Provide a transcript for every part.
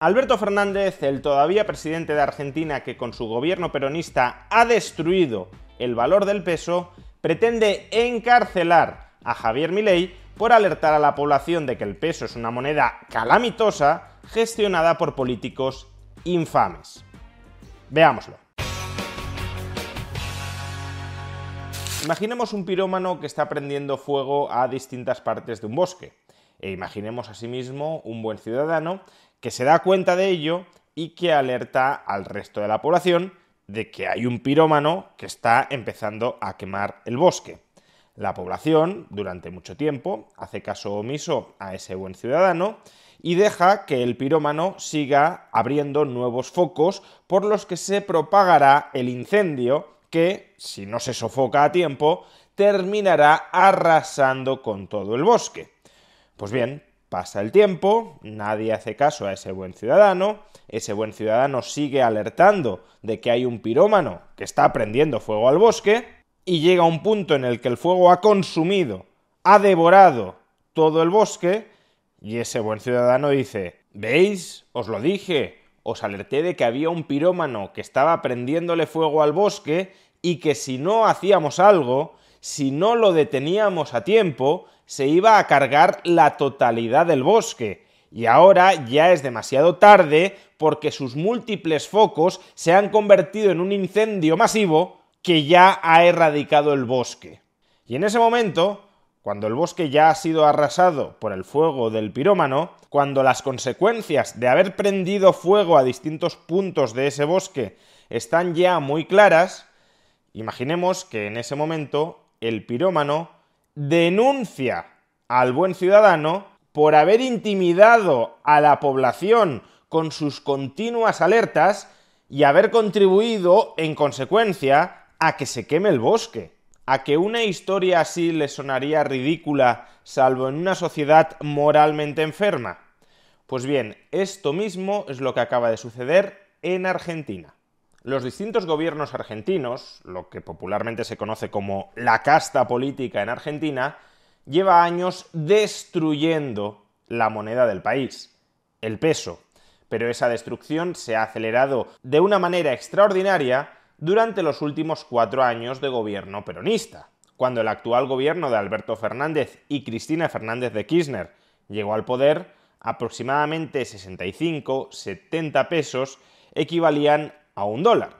Alberto Fernández, el todavía presidente de Argentina que con su gobierno peronista ha destruido el valor del peso, pretende encarcelar a Javier Milei por alertar a la población de que el peso es una moneda calamitosa gestionada por políticos infames. Veámoslo. Imaginemos un pirómano que está prendiendo fuego a distintas partes de un bosque. E imaginemos asimismo un buen ciudadano que se da cuenta de ello y que alerta al resto de la población de que hay un pirómano que está empezando a quemar el bosque. La población, durante mucho tiempo, hace caso omiso a ese buen ciudadano y deja que el pirómano siga abriendo nuevos focos por los que se propagará el incendio que, si no se sofoca a tiempo, terminará arrasando con todo el bosque. Pues bien, Pasa el tiempo, nadie hace caso a ese buen ciudadano, ese buen ciudadano sigue alertando de que hay un pirómano que está prendiendo fuego al bosque, y llega un punto en el que el fuego ha consumido, ha devorado todo el bosque, y ese buen ciudadano dice, ¿veis? Os lo dije, os alerté de que había un pirómano que estaba prendiéndole fuego al bosque y que si no hacíamos algo, si no lo deteníamos a tiempo, se iba a cargar la totalidad del bosque, y ahora ya es demasiado tarde porque sus múltiples focos se han convertido en un incendio masivo que ya ha erradicado el bosque. Y en ese momento, cuando el bosque ya ha sido arrasado por el fuego del pirómano, cuando las consecuencias de haber prendido fuego a distintos puntos de ese bosque están ya muy claras, imaginemos que en ese momento el pirómano denuncia al buen ciudadano por haber intimidado a la población con sus continuas alertas y haber contribuido, en consecuencia, a que se queme el bosque. A que una historia así le sonaría ridícula, salvo en una sociedad moralmente enferma. Pues bien, esto mismo es lo que acaba de suceder en Argentina los distintos gobiernos argentinos, lo que popularmente se conoce como la casta política en Argentina, lleva años destruyendo la moneda del país, el peso. Pero esa destrucción se ha acelerado de una manera extraordinaria durante los últimos cuatro años de gobierno peronista, cuando el actual gobierno de Alberto Fernández y Cristina Fernández de Kirchner llegó al poder, aproximadamente 65-70 pesos equivalían a un dólar.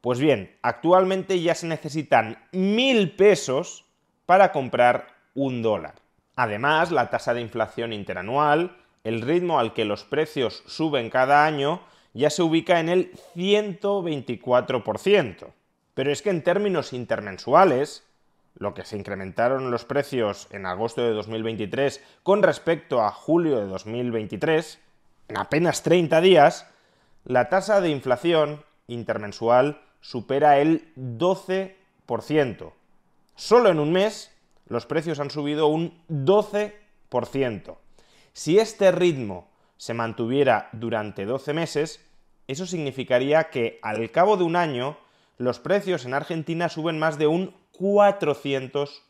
Pues bien, actualmente ya se necesitan mil pesos para comprar un dólar. Además, la tasa de inflación interanual, el ritmo al que los precios suben cada año, ya se ubica en el 124%. Pero es que en términos intermensuales, lo que se incrementaron los precios en agosto de 2023 con respecto a julio de 2023, en apenas 30 días, la tasa de inflación intermensual supera el 12%. Solo en un mes los precios han subido un 12%. Si este ritmo se mantuviera durante 12 meses, eso significaría que al cabo de un año los precios en Argentina suben más de un 400%.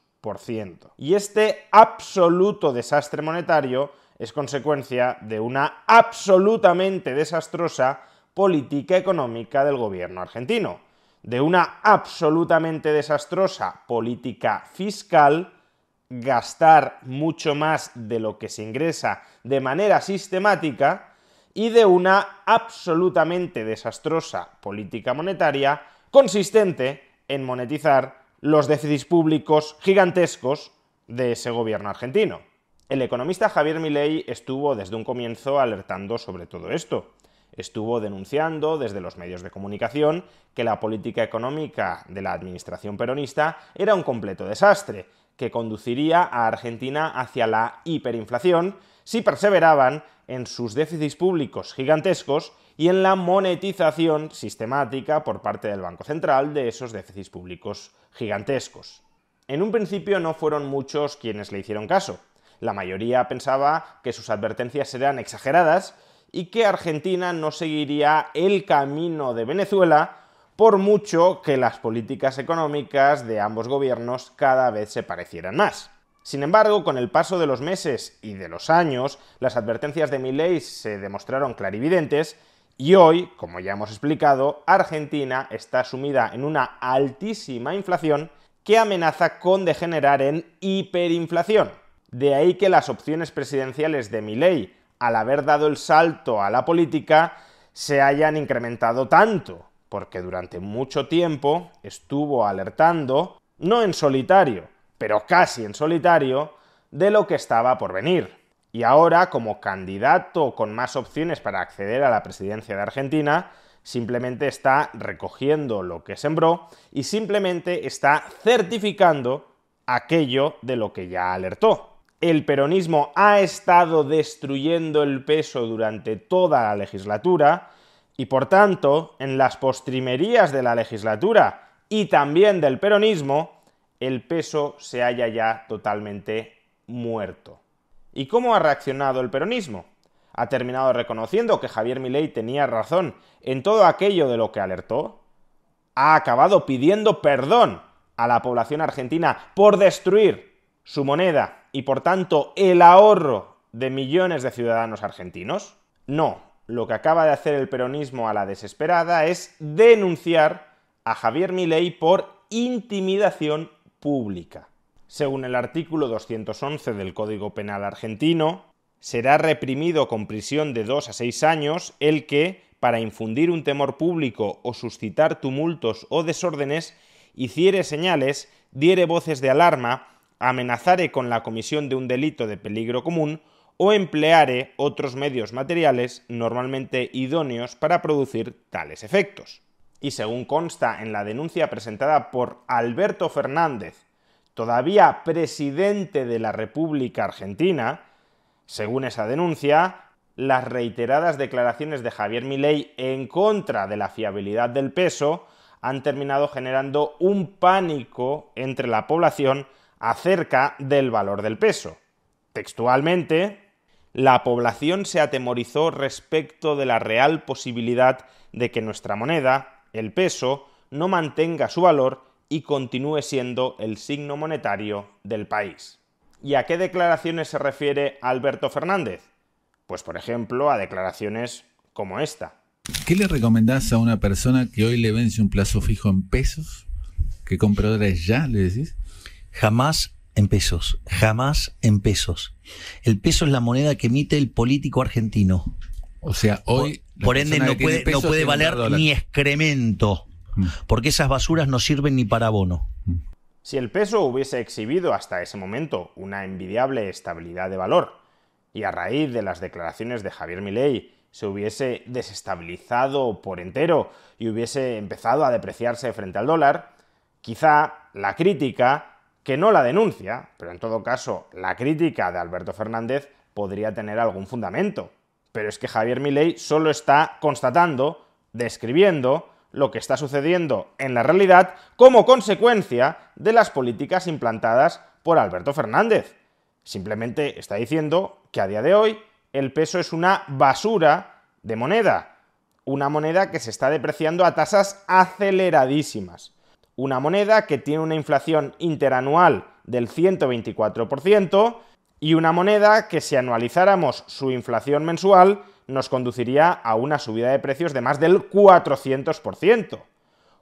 Y este absoluto desastre monetario es consecuencia de una absolutamente desastrosa política económica del gobierno argentino, de una absolutamente desastrosa política fiscal, gastar mucho más de lo que se ingresa de manera sistemática y de una absolutamente desastrosa política monetaria consistente en monetizar los déficits públicos gigantescos de ese gobierno argentino. El economista Javier Milei estuvo desde un comienzo alertando sobre todo esto estuvo denunciando desde los medios de comunicación que la política económica de la administración peronista era un completo desastre, que conduciría a Argentina hacia la hiperinflación si perseveraban en sus déficits públicos gigantescos y en la monetización sistemática por parte del Banco Central de esos déficits públicos gigantescos. En un principio no fueron muchos quienes le hicieron caso. La mayoría pensaba que sus advertencias eran exageradas y que Argentina no seguiría el camino de Venezuela por mucho que las políticas económicas de ambos gobiernos cada vez se parecieran más. Sin embargo, con el paso de los meses y de los años, las advertencias de Milley se demostraron clarividentes y hoy, como ya hemos explicado, Argentina está sumida en una altísima inflación que amenaza con degenerar en hiperinflación. De ahí que las opciones presidenciales de Milley al haber dado el salto a la política, se hayan incrementado tanto, porque durante mucho tiempo estuvo alertando, no en solitario, pero casi en solitario, de lo que estaba por venir. Y ahora, como candidato con más opciones para acceder a la presidencia de Argentina, simplemente está recogiendo lo que sembró y simplemente está certificando aquello de lo que ya alertó el peronismo ha estado destruyendo el peso durante toda la legislatura y por tanto en las postrimerías de la legislatura y también del peronismo el peso se halla ya totalmente muerto. ¿Y cómo ha reaccionado el peronismo? Ha terminado reconociendo que Javier Milei tenía razón en todo aquello de lo que alertó. Ha acabado pidiendo perdón a la población argentina por destruir su moneda y por tanto el ahorro de millones de ciudadanos argentinos? No, lo que acaba de hacer el peronismo a la desesperada es denunciar a Javier Milei por intimidación pública. Según el artículo 211 del Código Penal argentino, será reprimido con prisión de 2 a 6 años el que, para infundir un temor público o suscitar tumultos o desórdenes, hiciere señales, diere voces de alarma, amenazare con la comisión de un delito de peligro común o empleare otros medios materiales normalmente idóneos para producir tales efectos. Y según consta en la denuncia presentada por Alberto Fernández, todavía presidente de la República Argentina, según esa denuncia, las reiteradas declaraciones de Javier Milei en contra de la fiabilidad del peso han terminado generando un pánico entre la población acerca del valor del peso. Textualmente, la población se atemorizó respecto de la real posibilidad de que nuestra moneda, el peso, no mantenga su valor y continúe siendo el signo monetario del país. ¿Y a qué declaraciones se refiere Alberto Fernández? Pues por ejemplo a declaraciones como esta. ¿Qué le recomendás a una persona que hoy le vence un plazo fijo en pesos? ¿Que compradores ya, le decís? Jamás en pesos, jamás en pesos. El peso es la moneda que emite el político argentino. O sea, hoy... Por, ende no puede, valer ni excremento, mm. porque esas basuras no sirven ni para abono. Mm. Si el peso hubiese exhibido hasta ese momento una envidiable estabilidad de valor, y a raíz de las declaraciones de Javier Milei se hubiese desestabilizado por entero y hubiese empezado a depreciarse frente al dólar, quizá la crítica que no la denuncia, pero en todo caso la crítica de Alberto Fernández podría tener algún fundamento. Pero es que Javier Milei solo está constatando, describiendo lo que está sucediendo en la realidad como consecuencia de las políticas implantadas por Alberto Fernández. Simplemente está diciendo que a día de hoy el peso es una basura de moneda, una moneda que se está depreciando a tasas aceleradísimas una moneda que tiene una inflación interanual del 124% y una moneda que si anualizáramos su inflación mensual nos conduciría a una subida de precios de más del 400%.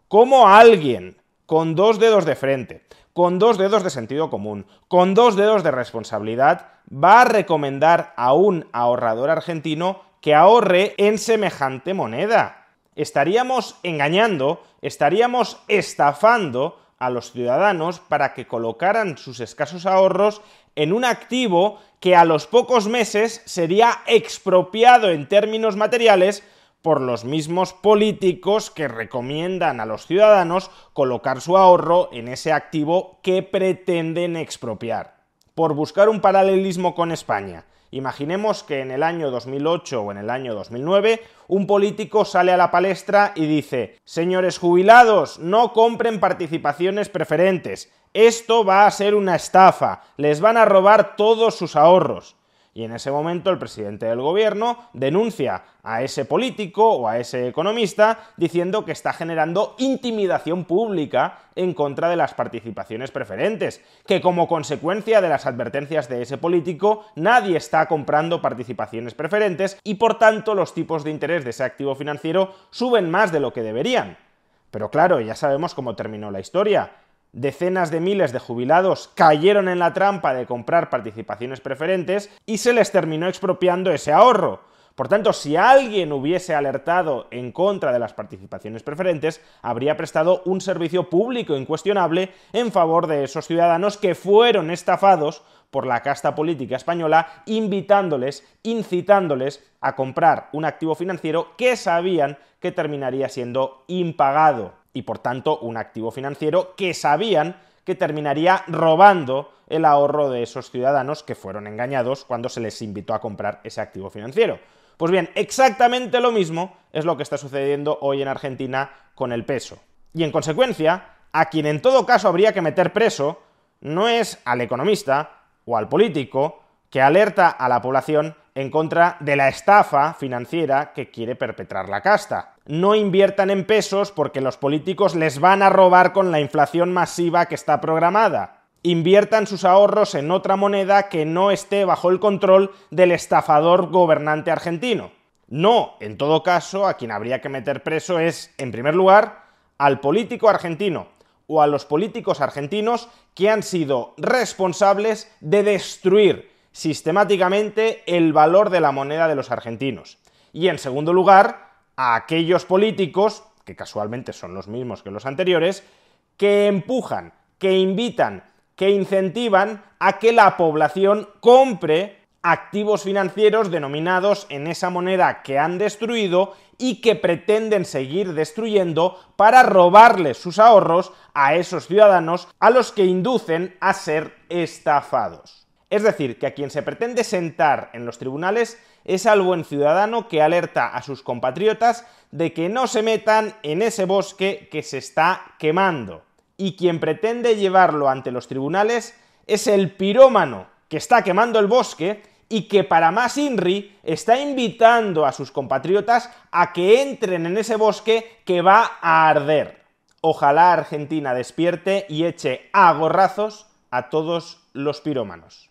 ¿Cómo alguien con dos dedos de frente, con dos dedos de sentido común, con dos dedos de responsabilidad, va a recomendar a un ahorrador argentino que ahorre en semejante moneda? estaríamos engañando, estaríamos estafando a los ciudadanos para que colocaran sus escasos ahorros en un activo que a los pocos meses sería expropiado en términos materiales por los mismos políticos que recomiendan a los ciudadanos colocar su ahorro en ese activo que pretenden expropiar por buscar un paralelismo con España. Imaginemos que en el año 2008 o en el año 2009 un político sale a la palestra y dice, señores jubilados, no compren participaciones preferentes, esto va a ser una estafa, les van a robar todos sus ahorros. Y en ese momento el presidente del gobierno denuncia a ese político o a ese economista diciendo que está generando intimidación pública en contra de las participaciones preferentes, que como consecuencia de las advertencias de ese político nadie está comprando participaciones preferentes y por tanto los tipos de interés de ese activo financiero suben más de lo que deberían. Pero claro, ya sabemos cómo terminó la historia decenas de miles de jubilados cayeron en la trampa de comprar participaciones preferentes y se les terminó expropiando ese ahorro. Por tanto, si alguien hubiese alertado en contra de las participaciones preferentes, habría prestado un servicio público incuestionable en favor de esos ciudadanos que fueron estafados por la casta política española, invitándoles, incitándoles a comprar un activo financiero que sabían que terminaría siendo impagado y por tanto un activo financiero que sabían que terminaría robando el ahorro de esos ciudadanos que fueron engañados cuando se les invitó a comprar ese activo financiero. Pues bien, exactamente lo mismo es lo que está sucediendo hoy en Argentina con el peso. Y en consecuencia, a quien en todo caso habría que meter preso no es al economista o al político, que alerta a la población en contra de la estafa financiera que quiere perpetrar la casta. No inviertan en pesos porque los políticos les van a robar con la inflación masiva que está programada. Inviertan sus ahorros en otra moneda que no esté bajo el control del estafador gobernante argentino. No, en todo caso, a quien habría que meter preso es, en primer lugar, al político argentino, o a los políticos argentinos que han sido responsables de destruir sistemáticamente el valor de la moneda de los argentinos. Y en segundo lugar, a aquellos políticos, que casualmente son los mismos que los anteriores, que empujan, que invitan, que incentivan a que la población compre activos financieros denominados en esa moneda que han destruido y que pretenden seguir destruyendo para robarle sus ahorros a esos ciudadanos a los que inducen a ser estafados. Es decir, que a quien se pretende sentar en los tribunales es al buen ciudadano que alerta a sus compatriotas de que no se metan en ese bosque que se está quemando. Y quien pretende llevarlo ante los tribunales es el pirómano que está quemando el bosque y que para más INRI está invitando a sus compatriotas a que entren en ese bosque que va a arder. Ojalá Argentina despierte y eche a gorrazos a todos los pirómanos.